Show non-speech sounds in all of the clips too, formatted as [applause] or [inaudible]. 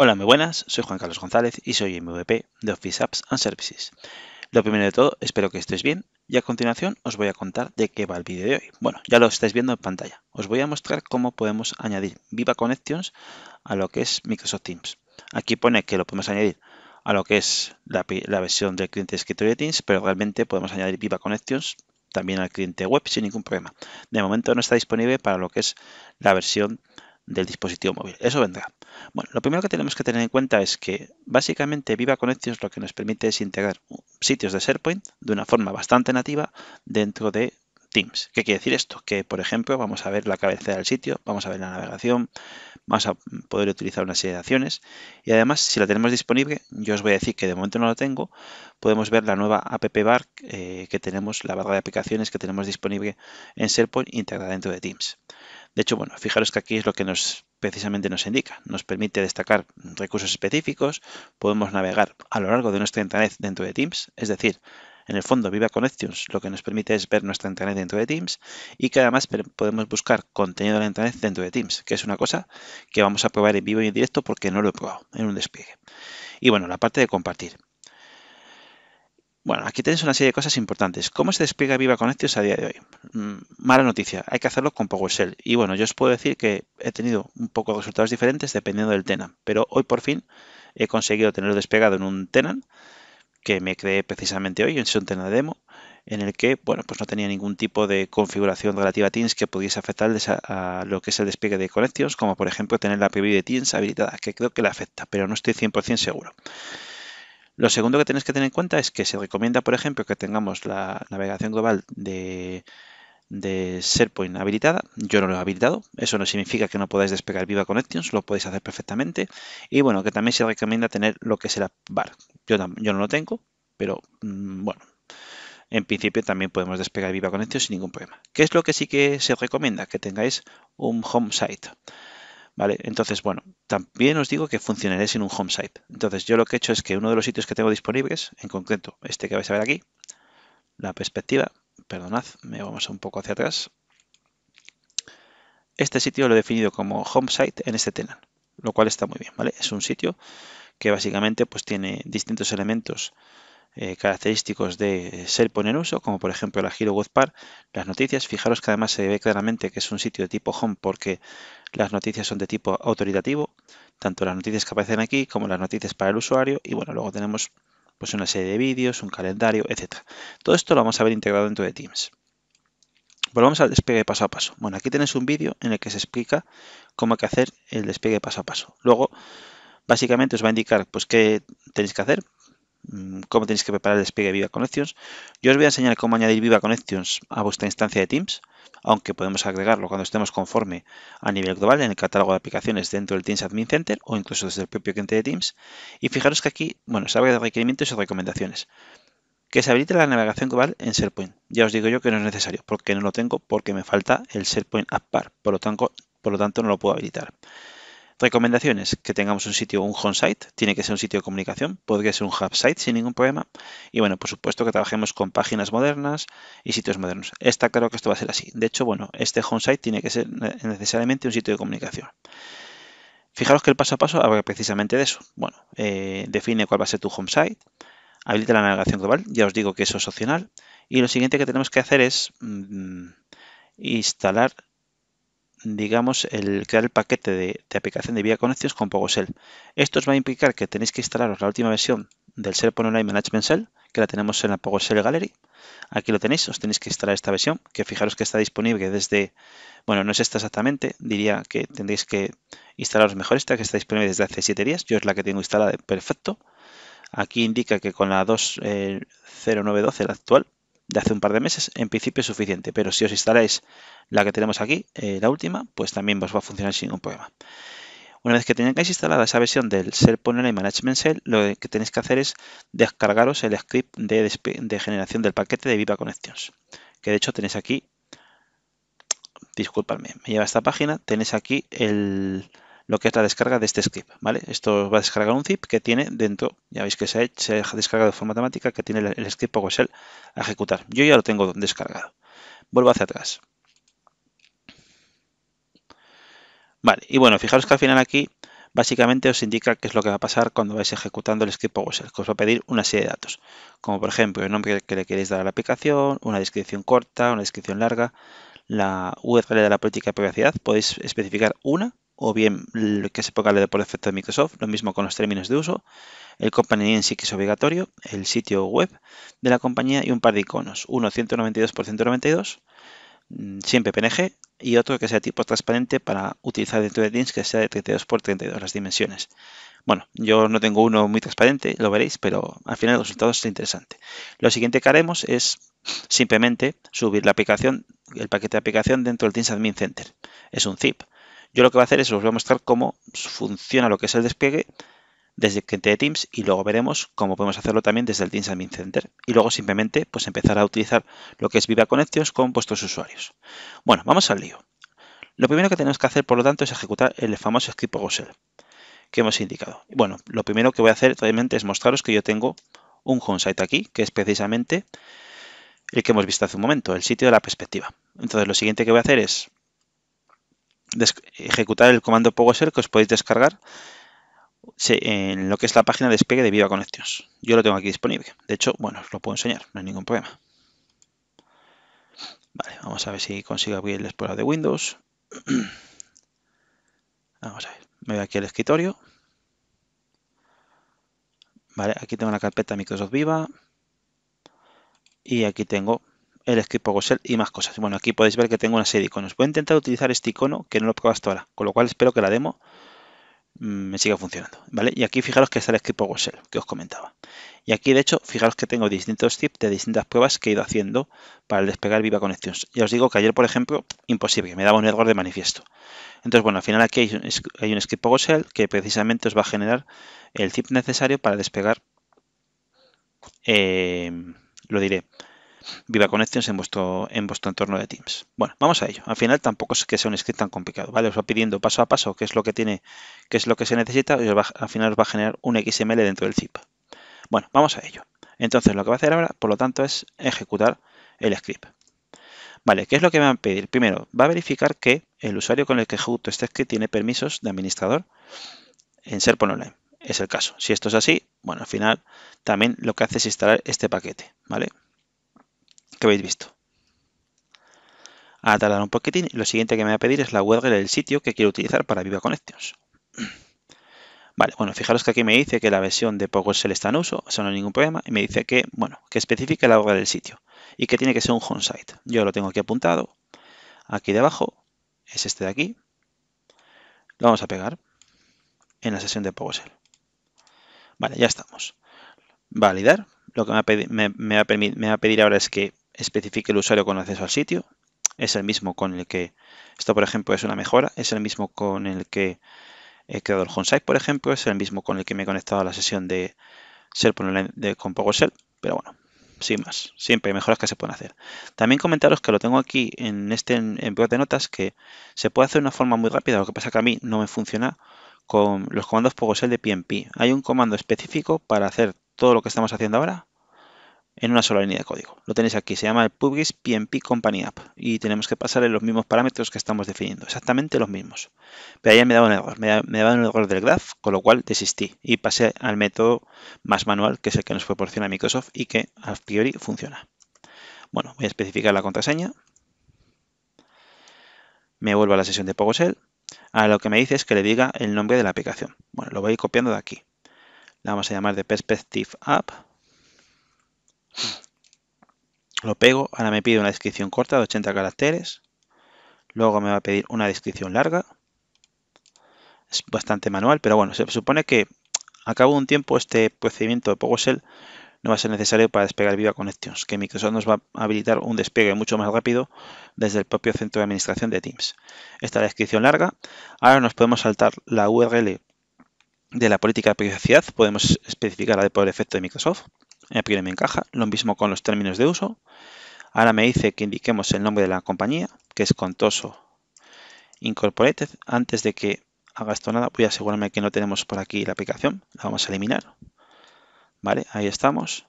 Hola, muy buenas, soy Juan Carlos González y soy MVP de Office Apps and Services. Lo primero de todo, espero que estéis bien y a continuación os voy a contar de qué va el vídeo de hoy. Bueno, ya lo estáis viendo en pantalla. Os voy a mostrar cómo podemos añadir Viva Connections a lo que es Microsoft Teams. Aquí pone que lo podemos añadir a lo que es la, versión del cliente de escritorio Teams, pero realmente podemos añadir Viva Connections también al cliente web sin ningún problema. De momento no está disponible para lo que es la versión del dispositivo móvil. Eso vendrá. Bueno, lo primero que tenemos que tener en cuenta es que básicamente Viva Connections lo que nos permite es integrar sitios de SharePoint de una forma bastante nativa dentro de Teams. ¿Qué quiere decir esto? Que, por ejemplo, vamos a ver la cabecera del sitio, vamos a ver la navegación, vamos a poder utilizar una serie de acciones y además, si la tenemos disponible, yo os voy a decir que de momento no la tengo, podemos ver la nueva app bar eh, que tenemos, la barra de aplicaciones que tenemos disponible en SharePoint integrada dentro de Teams. De hecho, bueno, fijaros que aquí es lo que nos precisamente nos indica. Nos permite destacar recursos específicos, podemos navegar a lo largo de nuestra internet dentro de Teams, es decir, en el fondo Viva Connections lo que nos permite es ver nuestra internet dentro de Teams y que además podemos buscar contenido de la internet dentro de Teams, que es una cosa que vamos a probar en vivo y en directo porque no lo he probado en un despliegue. Y bueno, la parte de compartir. Bueno, aquí tenéis una serie de cosas importantes. ¿Cómo se despliega Viva Connectios a día de hoy? Mm, mala noticia, hay que hacerlo con PowerShell. Y bueno, yo os puedo decir que he tenido un poco de resultados diferentes dependiendo del tenant, pero hoy por fin he conseguido tenerlo desplegado en un tenant que me creé precisamente hoy, en un tenant de demo, en el que bueno, pues no tenía ningún tipo de configuración relativa a Teams que pudiese afectar a lo que es el despliegue de Connections, como por ejemplo tener la preview de Teams habilitada, que creo que la afecta, pero no estoy 100% seguro. Lo segundo que tenéis que tener en cuenta es que se recomienda, por ejemplo, que tengamos la navegación global de, SharePoint habilitada. Yo no lo he habilitado. Eso no significa que no podáis despegar Viva Connections. Lo podéis hacer perfectamente. Y bueno, que también se recomienda tener lo que es el bar. Yo, no lo tengo, pero mm, bueno. En principio también podemos despegar Viva Connections sin ningún problema. ¿Qué es lo que sí que se recomienda? Que tengáis un home site. ¿vale? Entonces, bueno, también os digo que funcionaré sin un home site. Entonces, yo lo que he hecho es que uno de los sitios que tengo disponibles, en concreto este que vais a ver aquí, la perspectiva, perdonad, me vamos un poco hacia atrás. Este sitio lo he definido como home site en este tenant, lo cual está muy bien, ¿vale? Es un sitio que básicamente pues tiene distintos elementos eh, característicos de eh, ser poner uso, como por ejemplo la giro las noticias. Fijaros que además se ve claramente que es un sitio de tipo home porque las noticias son de tipo autoritativo, tanto las noticias que aparecen aquí como las noticias para el usuario. Y bueno, luego tenemos pues una serie de vídeos, un calendario, etcétera. Todo esto lo vamos a ver integrado dentro de Teams. Volvamos al despegue paso a paso. Bueno, aquí tenéis un vídeo en el que se explica cómo hay que hacer el despliegue paso a paso. Luego, básicamente os va a indicar pues qué tenéis que hacer Mm, cómo tenéis que preparar el despliegue Viva Connections. Yo os voy a enseñar cómo añadir Viva Connections a vuestra instancia de Teams, aunque podemos agregarlo cuando estemos conforme a nivel global en el catálogo de aplicaciones dentro del Teams Admin Center o incluso desde el propio cliente de Teams. Y fijaros que aquí, bueno, se de requerimientos y recomendaciones. Que se habilite la navegación global en SharePoint. Ya os digo yo que no es necesario, porque no lo tengo, porque me falta el SharePoint App Par. por lo tanto no lo puedo habilitar. Recomendaciones, que tengamos un sitio, un home site, tiene que ser un sitio de comunicación, podría ser un hub site sin ningún problema. Y bueno, por supuesto que trabajemos con páginas modernas y sitios modernos. Está claro que esto va a ser así. De hecho, bueno, este home site tiene que ser necesariamente un sitio de comunicación. Fijaros que el paso a paso habla precisamente de eso. Bueno, eh, define cuál va a ser tu home site, habilita la navegación global, ya os digo que eso es opcional. Y lo siguiente que tenemos que hacer es mm, instalar digamos, el crear el paquete de, aplicación de vía conexión con Pogosel. Esto os va a implicar que tenéis que instalaros la última versión del SharePoint Online Management Cell, que la tenemos en la Pogosel Gallery. Aquí lo tenéis, os tenéis que instalar esta versión, que fijaros que está disponible desde, bueno, no es esta exactamente, diría que tendréis que instalaros mejor esta, que está disponible desde hace 7 días, yo es la que tengo instalada, perfecto. Aquí indica que con la 2.0912, eh, la actual, de hace un par de meses, en principio es suficiente, pero si os instaláis la que tenemos aquí, eh, la última, pues también os va a funcionar sin ningún problema. Una vez que tengáis instalada esa versión del SharePoint Online Management Cell, lo que tenéis que hacer es descargaros el script de, generación del paquete de Viva Connections, que de hecho tenéis aquí, disculpadme, me lleva a esta página, tenéis aquí el, lo que es la descarga de este script, ¿vale? Esto va a descargar un zip que tiene dentro, ya veis que se, ha se de forma automática, que tiene el, script PowerShell a ejecutar. Yo ya lo tengo descargado. Vuelvo hacia atrás. Vale, y bueno, fijaros que al final aquí básicamente os indica qué es lo que va a pasar cuando vais ejecutando el script PowerShell, que os va a pedir una serie de datos, como por ejemplo el nombre que le queréis dar a la aplicación, una descripción corta, una descripción larga, la URL de la política de privacidad, podéis especificar una o bien que se ponga por defecto de Microsoft, lo mismo con los términos de uso, el company name sí que es obligatorio, el sitio web de la compañía y un par de iconos, uno 192 x 192 siempre PNG y otro que sea tipo transparente para utilizar dentro de Teams que sea de 32x32 las dimensiones. Bueno, yo no tengo uno muy transparente, lo veréis, pero al final el resultado es interesante. Lo siguiente que haremos es simplemente subir la aplicación, el paquete de aplicación dentro del Teams Admin Center. Es un zip. Yo lo que voy a hacer es os voy a mostrar cómo funciona lo que es el despliegue desde el cliente de Teams y luego veremos cómo podemos hacerlo también desde el Teams Admin Center y luego simplemente pues empezar a utilizar lo que es Viva Connections con vuestros usuarios. Bueno, vamos al lío. Lo primero que tenemos que hacer, por lo tanto, es ejecutar el famoso script PowerShell que hemos indicado. Bueno, lo primero que voy a hacer realmente es mostraros que yo tengo un home site aquí, que es precisamente el que hemos visto hace un momento, el sitio de la perspectiva. Entonces, lo siguiente que voy a hacer es ejecutar el comando ser que os podéis descargar en lo que es la página de despegue de Viva Connections. Yo lo tengo aquí disponible. De hecho, bueno, os lo puedo enseñar, no hay ningún problema. Vale, vamos a ver si consigo abrir el explorador de Windows. [clears throat] Vamos a ver, me voy aquí al escritorio. Vale, aquí tengo la carpeta Microsoft Viva. Y aquí tengo el script Gosel y más cosas. Bueno, aquí podéis ver que tengo una serie de iconos. Voy a intentar utilizar este icono que no lo he probado hasta ahora, con lo cual espero que la demo mm, me siga funcionando, ¿vale? Y aquí fijaros que está el script Gosel que os comentaba. Y aquí de hecho, fijaros que tengo distintos tips de distintas pruebas que he ido haciendo para despegar Viva Connections. Ya os digo que ayer, por ejemplo, imposible, me daba un error de manifiesto. Entonces, bueno, al final aquí hay un, script que precisamente os va a generar el ZIP necesario para despegar, eh, lo diré, Viva Connections en vuestro, en vuestro entorno de Teams. Bueno, vamos a ello. Al final tampoco es que sea un script tan complicado, ¿vale? Os va pidiendo paso a paso qué es lo que tiene, qué es lo que se necesita y al final os va a generar un XML dentro del zip. Bueno, vamos a ello. Entonces lo que va a hacer ahora, por lo tanto, es ejecutar el script. Vale, ¿qué es lo que me va a pedir? Primero, va a verificar que el usuario con el que ejecuto este script tiene permisos de administrador en SharePoint Online. Es el caso. Si esto es así, bueno, al final también lo que hace es instalar este paquete, ¿vale? que habéis visto. A tardar un poquitín lo siguiente que me va a pedir es la URL del sitio que quiero utilizar para Viva Connections. Vale, bueno, fijaros que aquí me dice que la versión de PowerShell está en uso, eso no hay ningún problema, y me dice que, bueno, que especifique la URL del sitio y que tiene que ser un home site. Yo lo tengo aquí apuntado, aquí debajo, es este de aquí. Lo vamos a pegar en la sesión de PowerShell. Vale, ya estamos. Validar. Lo que me me va a pedir ahora es que especifique el usuario con acceso al sitio, es el mismo con el que, esto por ejemplo es una mejora, es el mismo con el que he creado el site por ejemplo, es el mismo con el que me he conectado a la sesión de ser con PowerShell, pero bueno, sin más, siempre hay mejoras que se pueden hacer. También comentaros que lo tengo aquí en este en, de notas que se puede hacer de una forma muy rápida, lo que pasa que a mí no me funciona con los comandos PowerShell de PMP. Hay un comando específico para hacer todo lo que estamos haciendo ahora, en una sola línea de código. Lo tenéis aquí, se llama el Publish PMP Company App y tenemos que pasarle los mismos parámetros que estamos definiendo, exactamente los mismos. Pero ahí me dado un error, me, da un error del graph, con lo cual desistí y pasé al método más manual, que es el que nos proporciona Microsoft y que a priori funciona. Bueno, voy a especificar la contraseña. Me vuelvo a la sesión de PowerShell. Ahora lo que me dice es que le diga el nombre de la aplicación. Bueno, lo voy copiando de aquí. La vamos a llamar de Perspective App lo pego, ahora me pide una descripción corta de 80 caracteres, luego me va a pedir una descripción larga, es bastante manual, pero bueno, se supone que a cabo de un tiempo este procedimiento de PowerShell no va a ser necesario para despegar Viva Connections, que Microsoft nos va a habilitar un despegue mucho más rápido desde el propio centro de administración de Teams. Esta es la descripción larga. Ahora nos podemos saltar la URL de la política de privacidad, podemos especificar la de por defecto de Microsoft pide me encaja. Lo mismo con los términos de uso. Ahora me dice que indiquemos el nombre de la compañía, que es Contoso Incorporated. Antes de que haga esto nada, voy a asegurarme que no tenemos por aquí la aplicación. La vamos a eliminar. Vale, ahí estamos.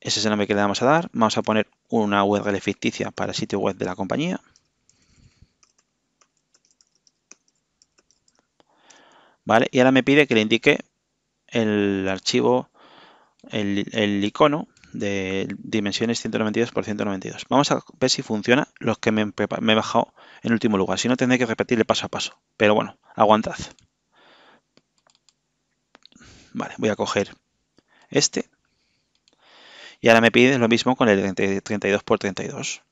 Ese es el nombre que le vamos a dar. Vamos a poner una URL ficticia para el sitio web de la compañía. Vale, y ahora me pide que le indique el archivo el, icono de dimensiones 192 por 192. Vamos a ver si funciona los que me, he bajado en último lugar. Si no, tendré que repetirle paso a paso. Pero bueno, aguantad. Vale, voy a coger este. Y ahora me pide lo mismo con el 32 por 32.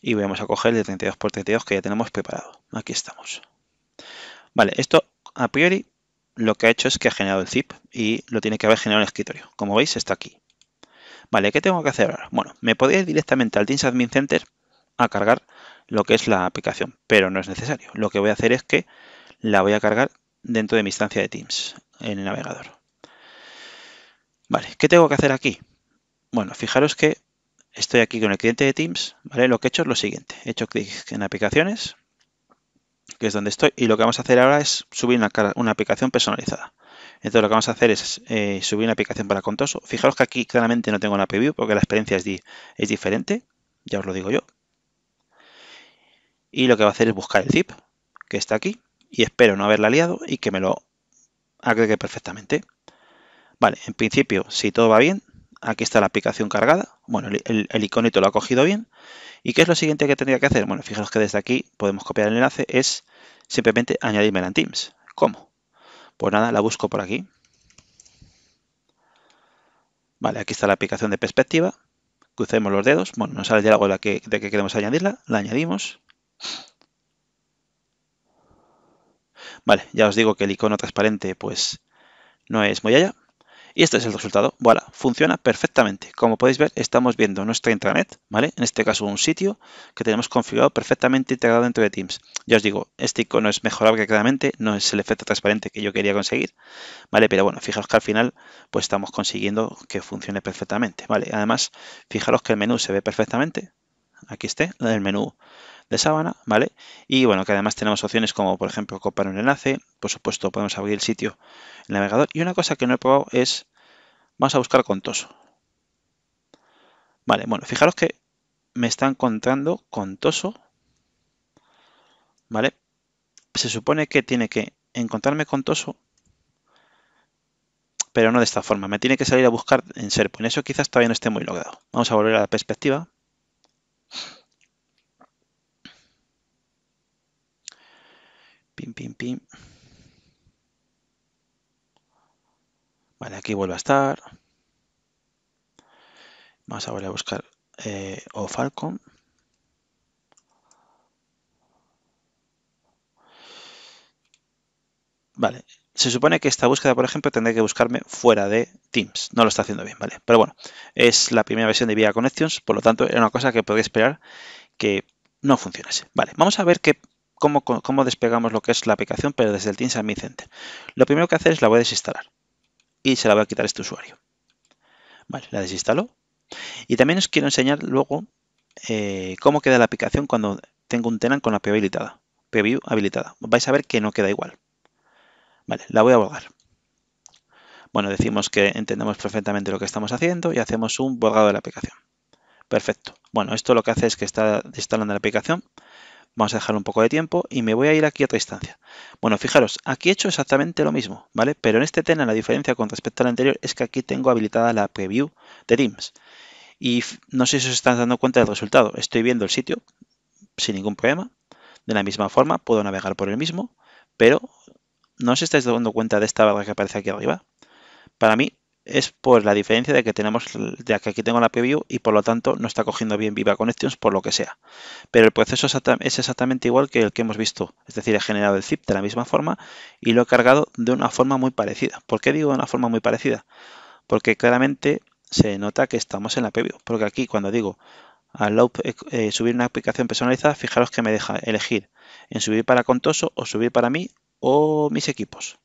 Y vamos a coger el 32 por 32 que ya tenemos preparado. Aquí estamos. Vale, esto a priori lo que ha hecho es que ha generado el zip y lo tiene que haber generado en el escritorio. Como veis, está aquí. Vale, ¿qué tengo que hacer ahora? Bueno, me podría ir directamente al Teams Admin Center a cargar lo que es la aplicación, pero no es necesario. Lo que voy a hacer es que la voy a cargar dentro de mi instancia de Teams en el navegador. Vale, ¿qué tengo que hacer aquí? Bueno, fijaros que estoy aquí con el cliente de Teams, ¿vale? Lo que he hecho es lo siguiente. He hecho clic en aplicaciones, que es donde estoy. Y lo que vamos a hacer ahora es subir una, aplicación personalizada. Entonces lo que vamos a hacer es eh, subir una aplicación para Contoso. Fijaros que aquí claramente no tengo una preview porque la experiencia es, es diferente. Ya os lo digo yo. Y lo que va a hacer es buscar el zip que está aquí y espero no haberla liado y que me lo agregue perfectamente. Vale, en principio, si todo va bien, Aquí está la aplicación cargada. Bueno, el, iconito lo ha cogido bien. ¿Y qué es lo siguiente que tendría que hacer? Bueno, fijaros que desde aquí podemos copiar el enlace. Es simplemente añadirme en Teams. ¿Cómo? Pues nada, la busco por aquí. Vale, aquí está la aplicación de perspectiva. Crucemos los dedos. Bueno, nos sale el diálogo de que, de que queremos añadirla. La añadimos. Vale, ya os digo que el icono transparente pues no es muy allá. Y este es el resultado. Voilà, funciona perfectamente. Como podéis ver, estamos viendo nuestra intranet, ¿vale? En este caso un sitio que tenemos configurado perfectamente integrado dentro de Teams. Ya os digo, este icono es mejorable claramente, no es el efecto transparente que yo quería conseguir, ¿vale? Pero bueno, fijaros que al final pues estamos consiguiendo que funcione perfectamente, ¿vale? Además, fijaros que el menú se ve perfectamente. Aquí está el menú de sábana, ¿vale? Y bueno, que además tenemos opciones como, por ejemplo, copiar un enlace, por supuesto podemos abrir el sitio, el navegador. Y una cosa que no he probado es, vamos a buscar Contoso. Vale, bueno, fijaros que me está encontrando Contoso, ¿vale? Se supone que tiene que encontrarme Contoso pero no de esta forma. Me tiene que salir a buscar en en Eso quizás todavía no esté muy logrado. Vamos a volver a la perspectiva. Pim, pim, pim. Vale, aquí vuelve a estar. Vamos a volver a buscar eh, o Falcon. Vale, se supone que esta búsqueda, por ejemplo, tendré que buscarme fuera de Teams. No lo está haciendo bien, ¿vale? Pero bueno, es la primera versión de Via Connections, por lo tanto, era una cosa que podía esperar que no funcionase. Vale, vamos a ver qué cómo, despegamos lo que es la aplicación, pero desde el Teams Admin Lo primero que hacer es la voy a desinstalar y se la voy a quitar a este usuario. Vale, la desinstalo. Y también os quiero enseñar luego eh, cómo queda la aplicación cuando tengo un tenant con la preview habilitada. Preview habilitada. Vais a ver que no queda igual. Vale, la voy a borrar. Bueno, decimos que entendemos perfectamente lo que estamos haciendo y hacemos un volgado de la aplicación. Perfecto. Bueno, esto lo que hace es que está desinstalando la aplicación Vamos a dejar un poco de tiempo y me voy a ir aquí a otra instancia. Bueno, fijaros, aquí he hecho exactamente lo mismo, ¿vale? Pero en este tema la diferencia con respecto al anterior es que aquí tengo habilitada la preview de Teams. Y no sé si os están dando cuenta del resultado. Estoy viendo el sitio sin ningún problema. De la misma forma, puedo navegar por el mismo, pero no os estáis dando cuenta de esta barra que aparece aquí arriba. Para mí, es por la diferencia de que tenemos, de que aquí tengo la preview y por lo tanto no está cogiendo bien Viva Connections por lo que sea. Pero el proceso es exactamente igual que el que hemos visto, es decir, he generado el zip de la misma forma y lo he cargado de una forma muy parecida. ¿Por qué digo de una forma muy parecida? Porque claramente se nota que estamos en la preview, porque aquí cuando digo eh, eh, subir una aplicación personalizada, fijaros que me deja elegir en subir para Contoso o subir para mí o mis equipos.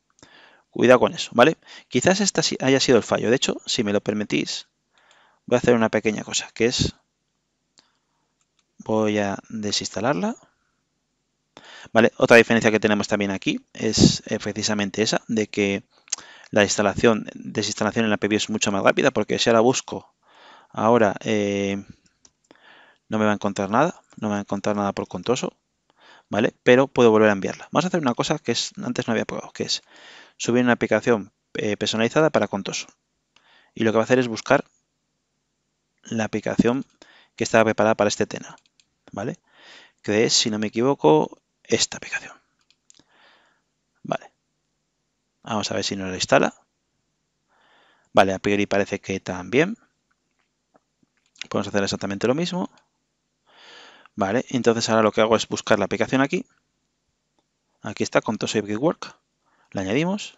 Cuidado con eso, ¿vale? Quizás este haya sido el fallo. De hecho, si me lo permitís, voy a hacer una pequeña cosa, que es... Voy a desinstalarla. ¿Vale? Otra diferencia que tenemos también aquí es eh, precisamente esa, de que la instalación, desinstalación en la preview es mucho más rápida, porque si ahora busco, ahora eh, no me va a encontrar nada, no me va a encontrar nada por contoso, ¿vale? Pero puedo volver a enviarla. Vamos a hacer una cosa que es, antes no había probado, que es subir una aplicación eh, personalizada para Contoso. Y lo que va a hacer es buscar la aplicación que estaba preparada para este tema, ¿vale? Que es, si no me equivoco, esta aplicación. Vale. Vamos a ver si nos la instala. Vale, a priori parece que también. Podemos hacer exactamente lo mismo. Vale, entonces ahora lo que hago es buscar la aplicación aquí. Aquí está, Contoso y work la añadimos.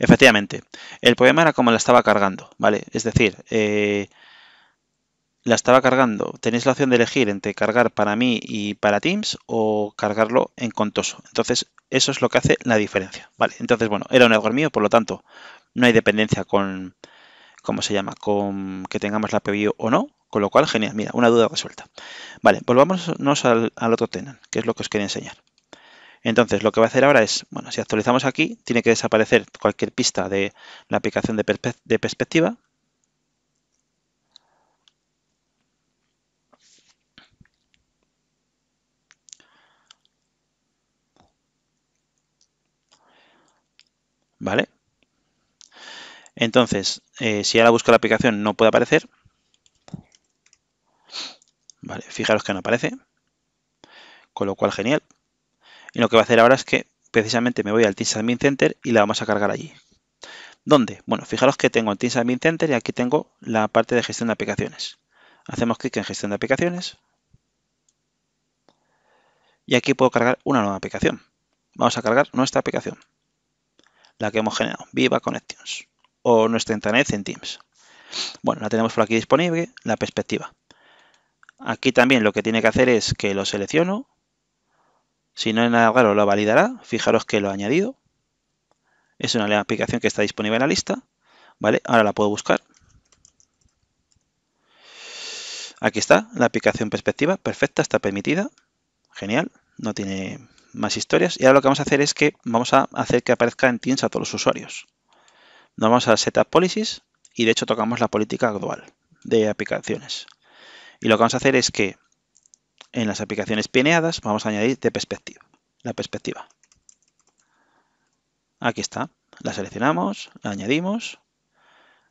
Efectivamente, el problema era como la estaba cargando, ¿vale? Es decir, eh, la estaba cargando. Tenéis la opción de elegir entre cargar para mí y para Teams o cargarlo en contoso. Entonces, eso es lo que hace la diferencia, ¿vale? Entonces, bueno, era un error mío, por lo tanto, no hay dependencia con, ¿cómo se llama? Con que tengamos la preview o no, con lo cual, genial, mira, una duda resuelta. Vale, volvámonos al, al otro tema, que es lo que os quería enseñar. Entonces, lo que va a hacer ahora es, bueno, si actualizamos aquí, tiene que desaparecer cualquier pista de la aplicación de, perspectiva. ¿Vale? Entonces, eh, si ahora busco la aplicación no puede aparecer. Vale, fijaros que no aparece. Con lo cual, genial. Y lo que va a hacer ahora es que precisamente me voy al Teams Admin Center y la vamos a cargar allí. ¿Dónde? Bueno, fijaros que tengo el Teams Admin Center y aquí tengo la parte de gestión de aplicaciones. Hacemos clic en gestión de aplicaciones. Y aquí puedo cargar una nueva aplicación. Vamos a cargar nuestra aplicación. La que hemos generado, Viva Connections. O nuestra internet en Teams. Bueno, la tenemos por aquí disponible, la perspectiva. Aquí también lo que tiene que hacer es que lo selecciono, si no es nada lo validará. Fijaros que lo ha añadido. Es una aplicación que está disponible en la lista. ¿Vale? Ahora la puedo buscar. Aquí está, la aplicación perspectiva. Perfecta, está permitida. Genial, no tiene más historias. Y ahora lo que vamos a hacer es que vamos a hacer que aparezca en Teams a todos los usuarios. Nos vamos a Setup Policies y de hecho tocamos la política actual de aplicaciones. Y lo que vamos a hacer es que en las aplicaciones pineadas vamos a añadir de perspectiva, la perspectiva. Aquí está, la seleccionamos, la añadimos,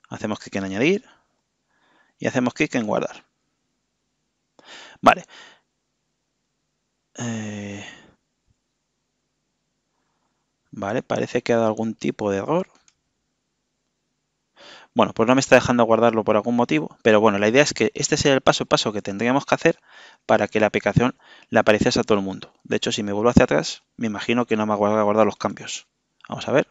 hacemos clic en añadir y hacemos clic en guardar. Vale. Eh, vale, parece que ha dado algún tipo de error. Bueno, pues no me está dejando guardarlo por algún motivo, pero bueno, la idea es que este sea el paso a paso que tendríamos que hacer para que la aplicación le apareciese a todo el mundo. De hecho, si me vuelvo hacia atrás, me imagino que no me va a guardar los cambios. Vamos a ver.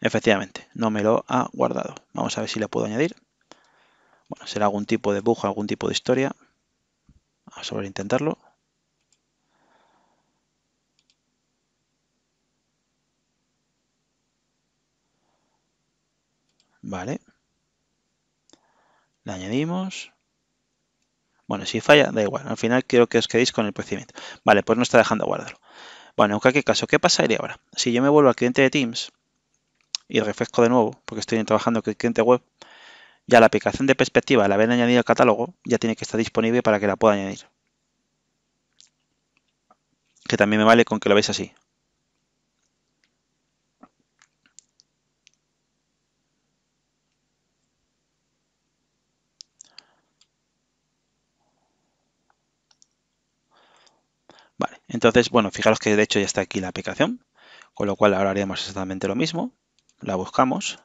Efectivamente, no me lo ha guardado. Vamos a ver si le puedo añadir. Bueno, será algún tipo de bug, algún tipo de historia. Vamos a volver a intentarlo. Vale. le añadimos. Bueno, si falla, da igual. Al final quiero que os quedéis con el procedimiento. Vale, pues no está dejando guardarlo. Bueno, en cualquier caso, ¿qué pasaría ahora? Si yo me vuelvo al cliente de Teams y refresco de nuevo, porque estoy trabajando con el cliente web, ya la aplicación de perspectiva, la haber añadido al catálogo, ya tiene que estar disponible para que la pueda añadir. Que también me vale con que lo veáis así. Entonces, bueno, fijaros que de hecho ya está aquí la aplicación, con lo cual ahora haríamos exactamente lo mismo. La buscamos,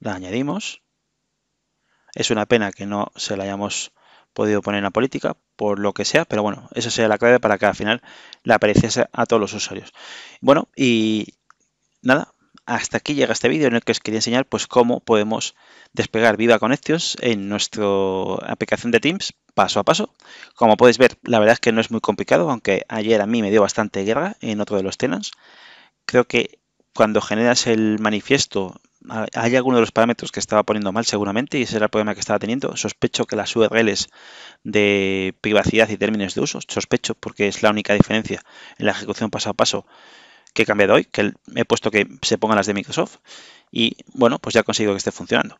la añadimos. Es una pena que no se la hayamos podido poner en la política, por lo que sea, pero bueno, esa sería la clave para que al final la apareciese a todos los usuarios. Bueno, y nada, hasta aquí llega este vídeo en el que os quería enseñar pues cómo podemos desplegar Viva Connections en nuestra aplicación de Teams paso a paso. Como podéis ver, la verdad es que no es muy complicado, aunque ayer a mí me dio bastante guerra en otro de los tenants. Creo que cuando generas el manifiesto hay alguno de los parámetros que estaba poniendo mal seguramente y ese era el problema que estaba teniendo. Sospecho que las URLs de privacidad y términos de uso, sospecho porque es la única diferencia en la ejecución paso a paso que he cambiado hoy, que he puesto que se pongan las de Microsoft. Y bueno, pues ya consigo que esté funcionando.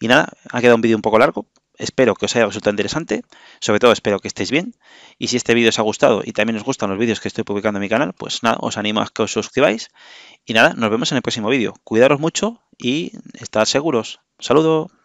Y nada, ha quedado un vídeo un poco largo. Espero que os haya resultado interesante. Sobre todo espero que estéis bien. Y si este vídeo os ha gustado y también os gustan los vídeos que estoy publicando en mi canal, pues nada, os animo a que os suscribáis. Y nada, nos vemos en el próximo vídeo. Cuidaros mucho y estar seguros. Saludos.